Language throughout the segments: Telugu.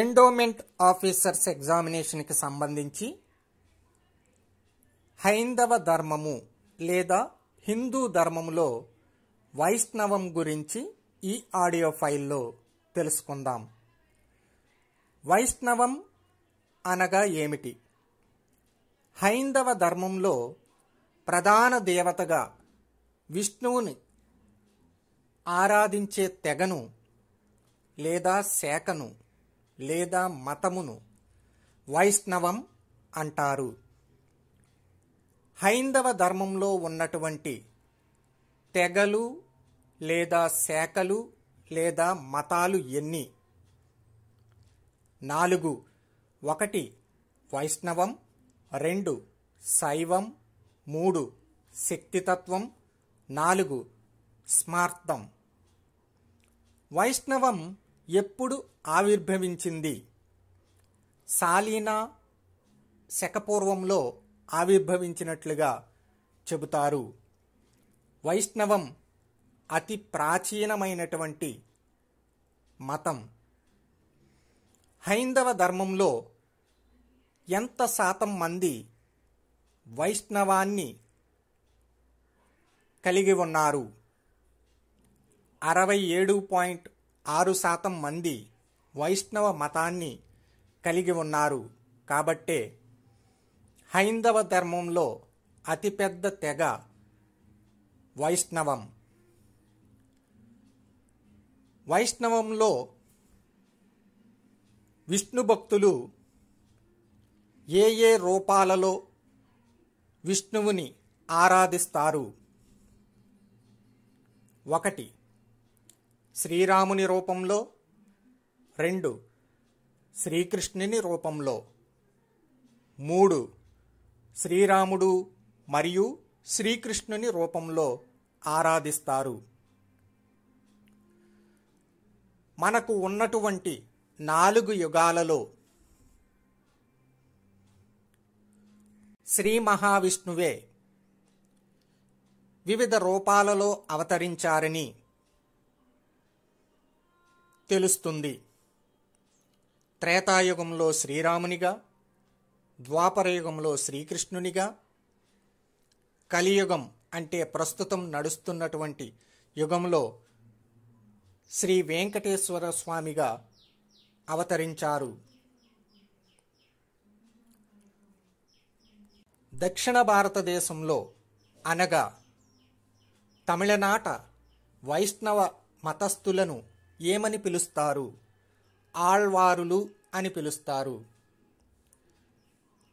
ఎండోమెంట్ ఆఫీసర్స్ ఎగ్జామినేషన్కి సంబంధించి హైందవ ధర్మము లేదా హిందూ ధర్మములో వైష్ణవం గురించి ఈ ఆడియో ఫైల్లో తెలుసుకుందాం వైష్ణవం అనగా ఏమిటి హైందవ ధర్మంలో ప్రధాన దేవతగా విష్ణువుని ఆరాధించే తెగను లేదా శాఖను లేదా మతమును వైష్ణవం అంటారు హైందవ ధర్మంలో ఉన్నటువంటి తెగలు లేదా శాఖలు లేదా మతాలు ఎన్ని నాలుగు ఒకటి వైష్ణవం రెండు శైవం మూడు శక్తితత్వం నాలుగు స్మార్థం వైష్ణవం ఎప్పుడు ఆవిర్భవించింది సాలీనా శకపూర్వంలో ఆవిర్భవించినట్లుగా చెబుతారు వైష్ణవం అతి ప్రాచీనమైనటువంటి మతం హైందవ ధర్మంలో ఎంత శాతం మంది వైష్ణవాన్ని కలిగి ఉన్నారు అరవై ఏడు పాయింట్ ఆరు శాతం మంది వైష్ణవ మతాన్ని కలిగి ఉన్నారు కాబట్టే హైందవ ధర్మంలో అతిపెద్ద తెగ వైష్ణవం వైష్ణవంలో విష్ణు భక్తులు ఏ ఏ రూపాలలో విష్ణువుని ఆరాధిస్తారు ఒకటి శ్రీరాముని రూపంలో రెండు శ్రీకృష్ణుని రూపంలో మూడు శ్రీరాముడు మరియు శ్రీకృష్ణుని రూపంలో ఆరాధిస్తారు మనకు ఉన్నటువంటి నాలుగు యుగాలలో శ్రీ మహావిష్ణువే వివిధ రూపాలలో అవతరించారని తెలుస్తుంది త్రేతాయుగంలో శ్రీరామునిగా ద్వాపరయుగంలో శ్రీకృష్ణునిగా కలియుగం అంటే ప్రస్తుతం నడుస్తున్నటువంటి యుగంలో శ్రీ వెంకటేశ్వర స్వామిగా అవతరించారు దక్షిణ భారతదేశంలో అనగా తమిళనాట వైష్ణవ మతస్థులను ఏమని పిలుస్తారు ఆళ్వారులు అని పిలుస్తారు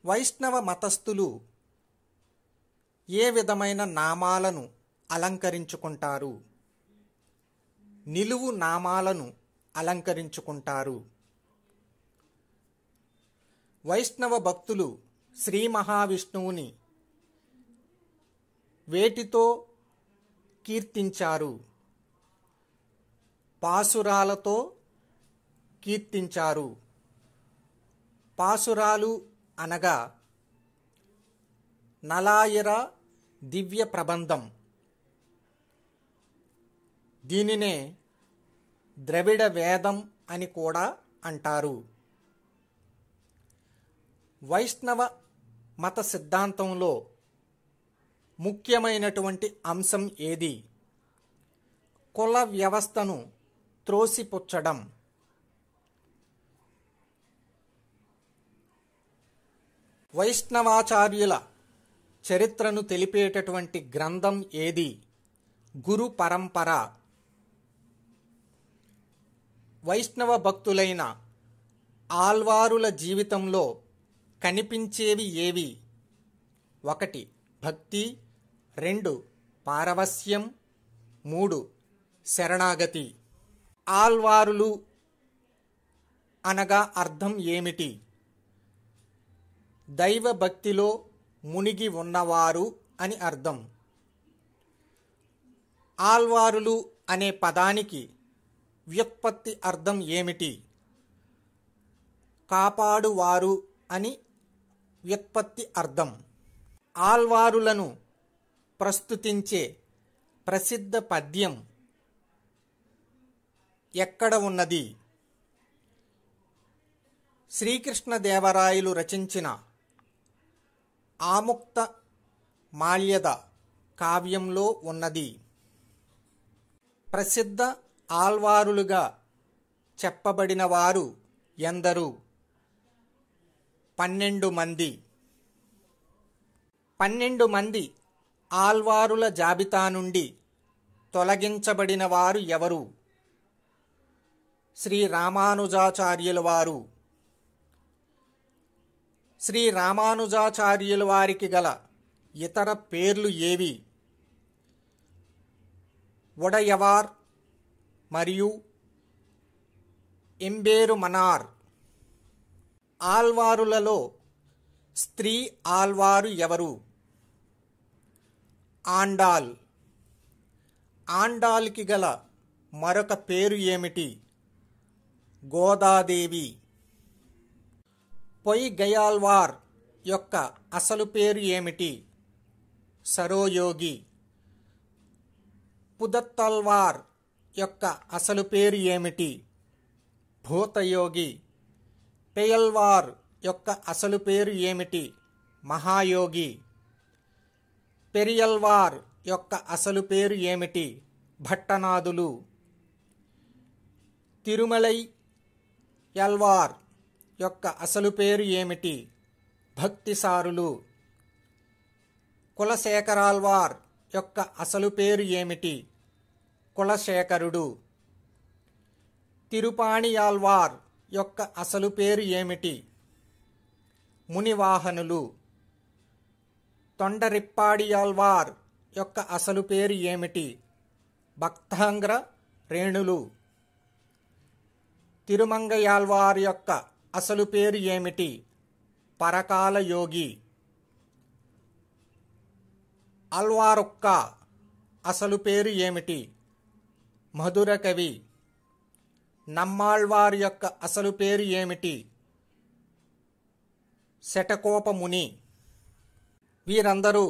వైష్ణవ మతస్థులు ఏ విధమైన నామాలను అలంకరించుకుంటారు నిలువు నామాలను అలంకరించుకుంటారు వైష్ణవ భక్తులు శ్రీ మహావిష్ణువుని వేటితో కీర్తించారు పాసురాలతో కీర్తించారు పాసురాలు అనగా నలాయర దివ్య ప్రబంధం దీనినే ద్రవిడ వేదం అని కూడా అంటారు వైష్ణవ మత సిద్ధాంతంలో ముఖ్యమైనటువంటి అంశం ఏది కుల వ్యవస్థను త్రోసిపుచ్చడం వైష్ణవాచార్యుల చరిత్రను తెలిపేటటువంటి గ్రంథం ఏది గురు పరంపర వైష్ణవ భక్తులైన ఆల్వారుల జీవితంలో కనిపించేవి ఏవి ఒకటి భక్తి రెండు పారవస్యం మూడు శరణాగతి ఆల్వారులు అనగా అర్థం ఏమిటి దైవభక్తిలో మునిగి ఉన్నవారు అని అర్థం ఆల్వారులు అనే పదానికి వ్యుత్పత్తి అర్థం ఏమిటి కాపాడువారు అని వ్యుత్పత్తి అర్థం ఆల్వారులను ప్రస్తుతించే ప్రసిద్ధ పద్యం ఎక్కడ ఉన్నది శ్రీకృష్ణదేవరాయలు రచించిన ఆముక్త మాల్యద కావ్యంలో ఉన్నది ప్రసిద్ధ ఆల్వారులుగా చెప్పబడిన వారు ఎందరు పన్నెండు మంది పన్నెండు మంది ఆల్వారుల జాబితా నుండి తొలగించబడిన వారు ఎవరు శ్రీ రామానుజాచార్యుల వారు శ్రీ రామానుజాచార్యుల వారికి గల ఇతర పేర్లు ఏవి ఒడయవార్ మరియు ఎంబేరు మనార్ ఆల్వారులలో స్త్రీ ఆల్వారు ఎవరు ఆండాల్ ఆండాల్కి గల మరొక పేరు ఏమిటి గోదాదేవి పొయి గయాల్వార్ యొక్క అసలు పేరు ఏమిటి సరోయోగి పుదత్తల్వార్ యొక్క అసలు పేరు ఏమిటి భూతయోగి పెయల్వార్ యొక్క అసలు పేరు ఏమిటి మహాయోగి పెరియల్వార్ యొక్క అసలు పేరు ఏమిటి భట్టనాదులు తిరుమలై ఎల్వార్ యొక్క అసలు పేరు ఏమిటి భక్తిసారులు కులశేఖరాల్వార్ యొక్క అసలు పేరు ఏమిటి కులశేఖరుడు తిరుపాణియాల్వార్ యొక్క అసలు పేరు ఏమిటి మునివాహనులు తొండరిప్పాడియాల్వార్ యొక్క అసలు పేరు ఏమిటి భక్తాంగ్ర రేణులు తిరుమంగయాల్వార్ యొక్క అసలు పేరు ఏమిటి పరకాల యోగి అల్వారొక్క అసలు పేరు ఏమిటి మధుర కవి నమ్మాళ్వార్ యొక్క అసలు పేరు ఏమిటి శటకోపముని వీరందరూ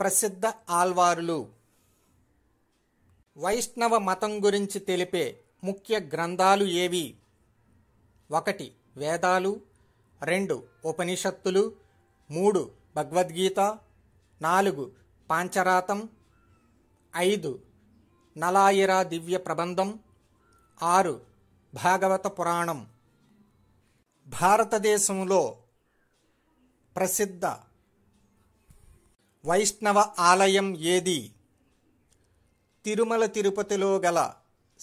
ప్రసిద్ధ ఆల్వారులు వైష్ణవ మతం గురించి తెలిపే ముఖ్య గ్రంథాలు ఏవి ఒకటి వేదాలు రెండు ఉపనిషత్తులు మూడు భగవద్గీత నాలుగు పాంచరాతం ఐదు నలాయిరా దివ్య ప్రబంధం ఆరు భాగవత పురాణం భారతదేశంలో ప్రసిద్ధ వైష్ణవ ఆలయం ఏది తిరుమల తిరుపతిలో గల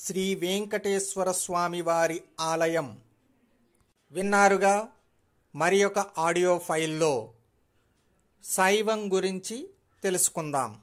శ్రీ వెంకటేశ్వర స్వామి వారి ఆలయం విన్నారుగా మరి ఒక ఆడియో ఫైల్లో శైవం గురించి తెలుసుకుందాం